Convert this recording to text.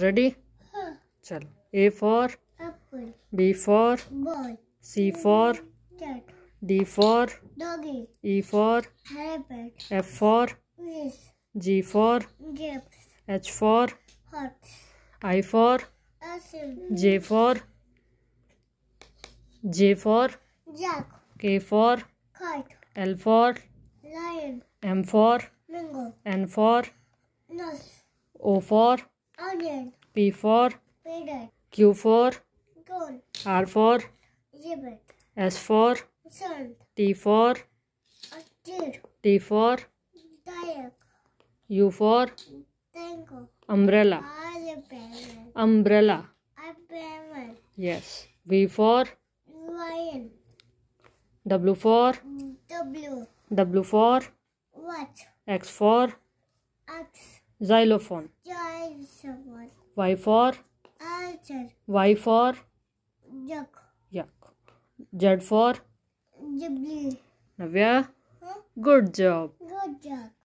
Ready चलो A for B for C for D for E for F for G for H for I for J for J for K for L for M for N for O for P for Q for Gold. R for Ribbon. S for Sun. T for Deer. T for U for Tango. Umbrella. Umbrella. Yes. V for Lion. W for W. W for Watch. X for X. Xylophone. Yeah. Y for Y for Duck. Yuck. Z for Jubilee. Navya. Huh? Good job. Good job.